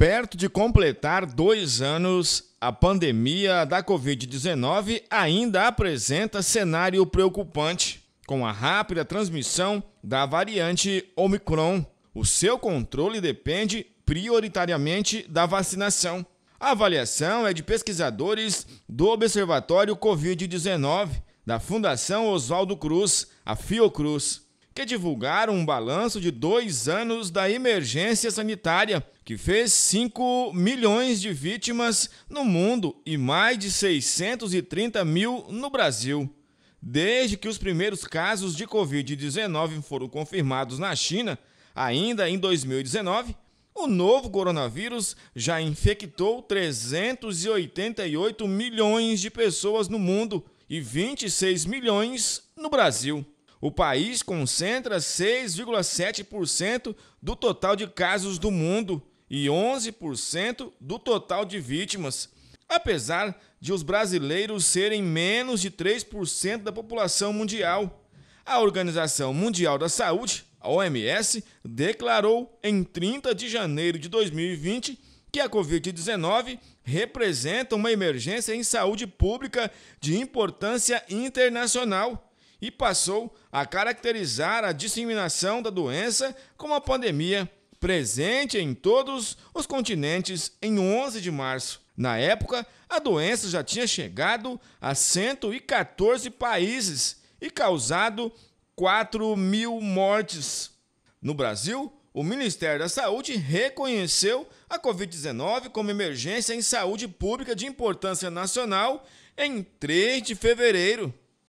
Perto de completar dois anos, a pandemia da Covid-19 ainda apresenta cenário preocupante, com a rápida transmissão da variante Omicron. O seu controle depende prioritariamente da vacinação. A avaliação é de pesquisadores do Observatório Covid-19, da Fundação Oswaldo Cruz, a Fiocruz que divulgaram um balanço de dois anos da emergência sanitária, que fez 5 milhões de vítimas no mundo e mais de 630 mil no Brasil. Desde que os primeiros casos de Covid-19 foram confirmados na China, ainda em 2019, o novo coronavírus já infectou 388 milhões de pessoas no mundo e 26 milhões no Brasil. O país concentra 6,7% do total de casos do mundo e 11% do total de vítimas. Apesar de os brasileiros serem menos de 3% da população mundial, a Organização Mundial da Saúde, a OMS, declarou em 30 de janeiro de 2020 que a Covid-19 representa uma emergência em saúde pública de importância internacional e passou a caracterizar a disseminação da doença como a pandemia presente em todos os continentes em 11 de março. Na época, a doença já tinha chegado a 114 países e causado 4 mil mortes. No Brasil, o Ministério da Saúde reconheceu a Covid-19 como emergência em saúde pública de importância nacional em 3 de fevereiro.